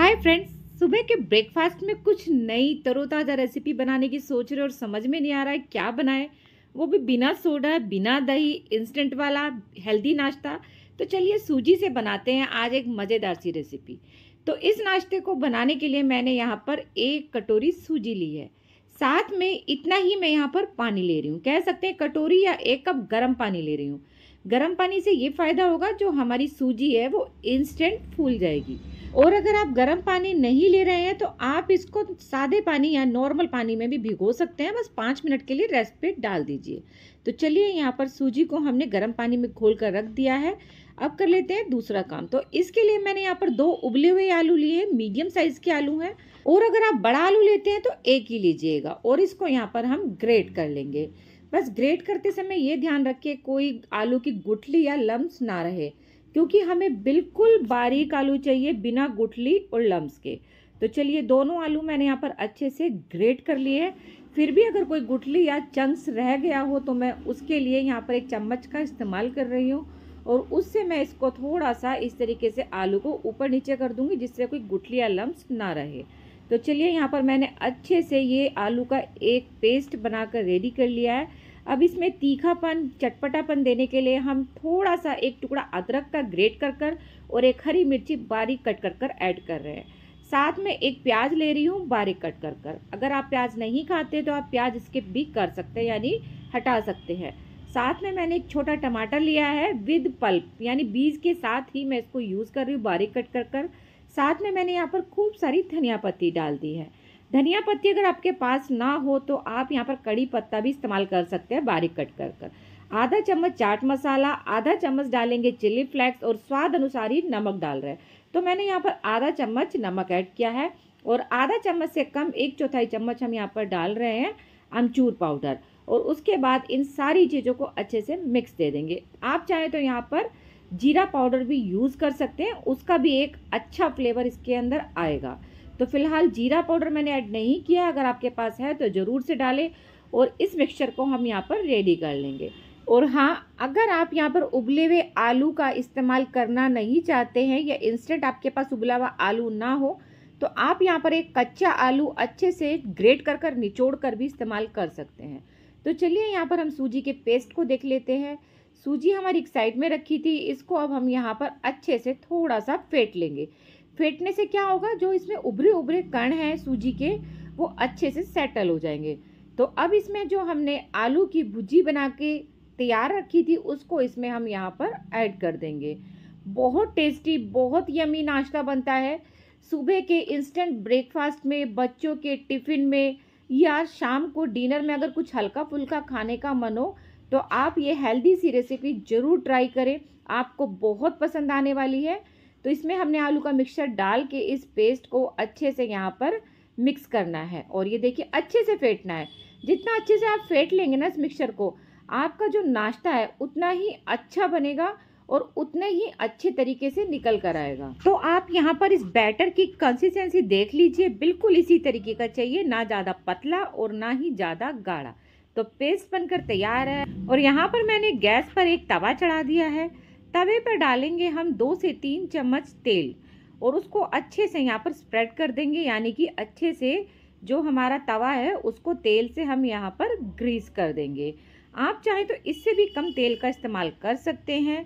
hi friends सुबह के breakfast में कुछ नई तरोताज़ा रेसिपी बनाने की सोच रहे और समझ में नहीं आ रहा है क्या बनाए वो भी बिना सोडा बिना दही इंस्टेंट वाला हेल्दी नाश्ता तो चलिए सूजी से बनाते हैं आज एक मज़ेदार सी रेसिपी तो इस नाश्ते को बनाने के लिए मैंने यहाँ पर एक कटोरी सूजी ली है साथ में इतना ही मैं यहाँ पर पानी ले रही हूँ कह सकते हैं कटोरी या एक कप गर्म पानी ले रही हूँ गर्म पानी से ये फ़ायदा होगा जो हमारी सूजी है वो इंस्टेंट फूल जाएगी और अगर आप गर्म पानी नहीं ले रहे हैं तो आप इसको सादे पानी या नॉर्मल पानी में भी भिगो सकते हैं बस पाँच मिनट के लिए रेस्ट पे डाल दीजिए तो चलिए यहाँ पर सूजी को हमने गर्म पानी में घोल कर रख दिया है अब कर लेते हैं दूसरा काम तो इसके लिए मैंने यहाँ पर दो उबले हुए आलू लिए हैं मीडियम साइज के आलू हैं और अगर आप बड़ा आलू लेते हैं तो एक ही लीजिएगा और इसको यहाँ पर हम ग्रेट कर लेंगे बस ग्रेट करते समय ये ध्यान रखिए कोई आलू की गुठली या लम्ब ना रहे क्योंकि हमें बिल्कुल बारीक आलू चाहिए बिना गुठली और लम्स के तो चलिए दोनों आलू मैंने यहाँ पर अच्छे से ग्रेट कर लिए हैं फिर भी अगर कोई गुठली या चंक्स रह गया हो तो मैं उसके लिए यहाँ पर एक चम्मच का इस्तेमाल कर रही हूँ और उससे मैं इसको थोड़ा सा इस तरीके से आलू को ऊपर नीचे कर दूँगी जिससे कोई गुठली या लम्स ना रहे तो चलिए यहाँ पर मैंने अच्छे से ये आलू का एक पेस्ट बनाकर रेडी कर लिया है अब इसमें तीखापन चटपटापन देने के लिए हम थोड़ा सा एक टुकड़ा अदरक का ग्रेट कर कर और एक हरी मिर्ची बारीक कट कर कर ऐड कर रहे हैं साथ में एक प्याज ले रही हूँ बारीक कट कर कर अगर आप प्याज नहीं खाते तो आप प्याज स्किप भी कर सकते हैं यानी हटा सकते हैं साथ में मैंने एक छोटा टमाटर लिया है विद पल्प यानी बीज के साथ ही मैं इसको यूज़ कर रही हूँ बारीक कट कर कर साथ में मैंने यहाँ पर खूब सारी धनिया पत्ती डाल दी है धनिया पत्ती अगर आपके पास ना हो तो आप यहाँ पर कड़ी पत्ता भी इस्तेमाल कर सकते हैं बारीक कट कर कर आधा चम्मच चाट मसाला आधा चम्मच डालेंगे चिली फ्लेक्स और स्वाद अनुसार ही नमक डाल रहे हैं तो मैंने यहाँ पर आधा चम्मच नमक ऐड किया है और आधा चम्मच से कम एक चौथाई चम्मच हम यहाँ पर डाल रहे हैं अमचूर पाउडर और उसके बाद इन सारी चीज़ों को अच्छे से मिक्स दे देंगे आप चाहें तो यहाँ पर जीरा पाउडर भी यूज़ कर सकते हैं उसका भी एक अच्छा फ्लेवर इसके अंदर आएगा तो फिलहाल जीरा पाउडर मैंने ऐड नहीं किया अगर आपके पास है तो ज़रूर से डालें और इस मिक्सचर को हम यहाँ पर रेडी कर लेंगे और हाँ अगर आप यहाँ पर उबले हुए आलू का इस्तेमाल करना नहीं चाहते हैं या इंस्टेंट आपके पास उबला हुआ आलू ना हो तो आप यहाँ पर एक कच्चा आलू अच्छे से ग्रेट कर कर निचोड़ कर भी इस्तेमाल कर सकते हैं तो चलिए यहाँ पर हम सूजी के पेस्ट को देख लेते हैं सूजी हमारी एक साइड में रखी थी इसको अब हम यहाँ पर अच्छे से थोड़ा सा फेंट लेंगे फेंटने से क्या होगा जो इसमें उभरे उभरे कण हैं सूजी के वो अच्छे से सेटल हो जाएंगे तो अब इसमें जो हमने आलू की भुजी बना के तैयार रखी थी उसको इसमें हम यहाँ पर ऐड कर देंगे बहुत टेस्टी बहुत यमी नाश्ता बनता है सुबह के इंस्टेंट ब्रेकफास्ट में बच्चों के टिफ़िन में या शाम को डिनर में अगर कुछ हल्का फुल्का खाने का मन हो तो आप ये हेल्दी सी रेसिपी ज़रूर ट्राई करें आपको बहुत पसंद आने वाली है तो इसमें हमने आलू का मिक्सचर डाल के इस पेस्ट को अच्छे से यहाँ पर मिक्स करना है और ये देखिए अच्छे से फेंटना है जितना अच्छे से आप फेंट लेंगे ना इस मिक्सचर को आपका जो नाश्ता है उतना ही अच्छा बनेगा और उतने ही अच्छे तरीके से निकल कर आएगा तो आप यहाँ पर इस बैटर की कंसिस्टेंसी देख लीजिए बिल्कुल इसी तरीके का चाहिए ना ज़्यादा पतला और ना ही ज़्यादा गाढ़ा तो पेस्ट बनकर तैयार है और यहाँ पर मैंने गैस पर एक तवा चढ़ा दिया है तवे पर डालेंगे हम दो से तीन चम्मच तेल और उसको अच्छे से यहाँ पर स्प्रेड कर देंगे यानी कि अच्छे से जो हमारा तवा है उसको तेल से हम यहाँ पर ग्रीस कर देंगे आप चाहें तो इससे भी कम तेल का इस्तेमाल कर सकते हैं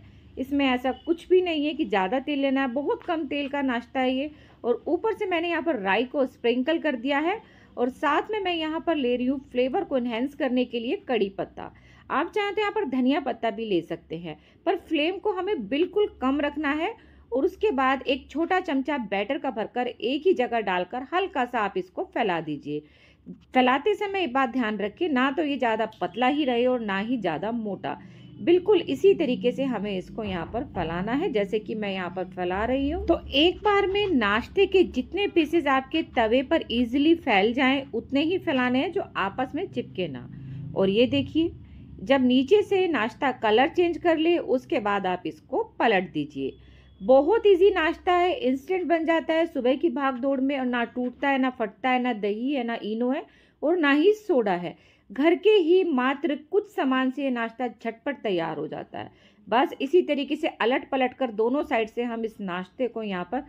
इसमें ऐसा कुछ भी नहीं है कि ज़्यादा तेल लेना है बहुत कम तेल का नाश्ता है ये और ऊपर से मैंने यहाँ पर राई को स्प्रिंकल कर दिया है और साथ में मैं यहाँ पर ले रही हूँ फ्लेवर को इन्हेंस करने के लिए कड़ी पत्ता आप चाहें तो यहाँ पर धनिया पत्ता भी ले सकते हैं पर फ्लेम को हमें बिल्कुल कम रखना है और उसके बाद एक छोटा चमचा बैटर का भरकर एक ही जगह डालकर हल्का सा आप इसको फैला दीजिए फैलाते समय एक बात ध्यान रखिए ना तो ये ज़्यादा पतला ही रहे और ना ही ज़्यादा मोटा बिल्कुल इसी तरीके से हमें इसको यहाँ पर फैलाना है जैसे कि मैं यहाँ पर फैला रही हूँ तो एक बार में नाश्ते के जितने पीसेस आपके तवे पर इजीली फैल जाएं उतने ही फैलाने हैं जो आपस में चिपके ना और ये देखिए जब नीचे से नाश्ता कलर चेंज कर ले उसके बाद आप इसको पलट दीजिए बहुत इजी नाश्ता है इंस्टेंट बन जाता है सुबह की भाग दौड़ में और ना टूटता है ना फटता है ना दही है ना इनो है और ना ही सोडा है घर के ही मात्र कुछ सामान से नाश्ता झटपट तैयार हो जाता है बस इसी तरीके से अलट पलट कर दोनों साइड से हम इस नाश्ते को यहाँ पर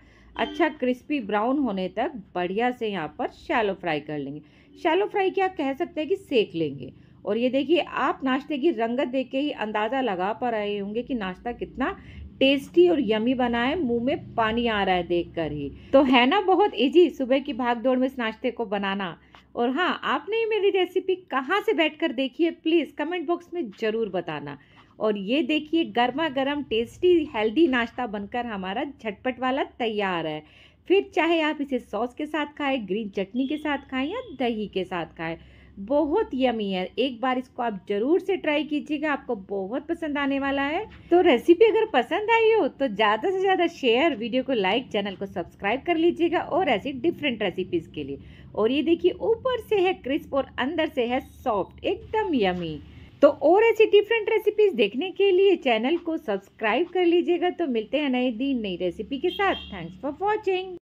अच्छा क्रिस्पी ब्राउन होने तक बढ़िया से यहाँ पर शैलो फ्राई कर लेंगे शैलो फ्राई क्या कह सकते हैं कि सेक लेंगे और ये देखिए आप नाश्ते की रंगत देख के ही अंदाज़ा लगा पा रहे होंगे कि नाश्ता कितना टेस्टी और यमी बना है मुंह में पानी आ रहा है देखकर ही तो है ना बहुत इजी सुबह की भाग दौड़ में इस नाश्ते को बनाना और हाँ आपने ये मेरी रेसिपी कहाँ से बैठकर देखी है प्लीज़ कमेंट बॉक्स में ज़रूर बताना और ये देखिए गर्मा गर्म टेस्टी हेल्दी नाश्ता बनकर हमारा झटपट वाला तैयार है फिर चाहे आप इसे सॉस के साथ खाएं ग्रीन चटनी के साथ खाएं या दही के साथ खाएं बहुत यमी है एक बार इसको आप ज़रूर से ट्राई कीजिएगा आपको बहुत पसंद आने वाला है तो रेसिपी अगर पसंद आई हो तो ज़्यादा से ज़्यादा शेयर वीडियो को लाइक चैनल को सब्सक्राइब कर लीजिएगा और ऐसी डिफरेंट रेसिपीज़ के लिए और ये देखिए ऊपर से है क्रिस्प और अंदर से है सॉफ्ट एकदम यमी तो और ऐसी डिफरेंट रेसिपीज देखने के लिए चैनल को सब्सक्राइब कर लीजिएगा तो मिलते हैं नए दिन नई रेसिपी के साथ थैंक्स फॉर वॉचिंग